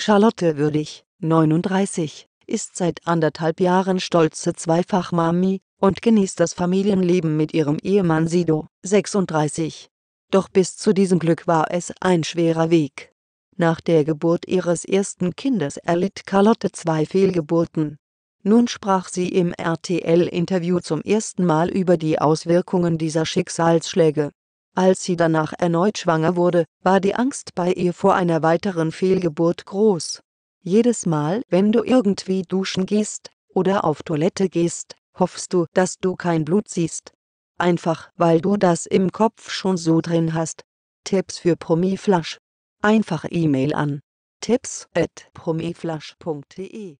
Charlotte Würdig, 39, ist seit anderthalb Jahren stolze Zweifachmami und genießt das Familienleben mit ihrem Ehemann Sido, 36. Doch bis zu diesem Glück war es ein schwerer Weg. Nach der Geburt ihres ersten Kindes erlitt Charlotte zwei Fehlgeburten. Nun sprach sie im RTL-Interview zum ersten Mal über die Auswirkungen dieser Schicksalsschläge. Als sie danach erneut schwanger wurde, war die Angst bei ihr vor einer weiteren Fehlgeburt groß. Jedes Mal, wenn du irgendwie duschen gehst oder auf Toilette gehst, hoffst du, dass du kein Blut siehst. Einfach, weil du das im Kopf schon so drin hast. Tipps für Promiflash. Einfach E-Mail an tipps@promiflash.de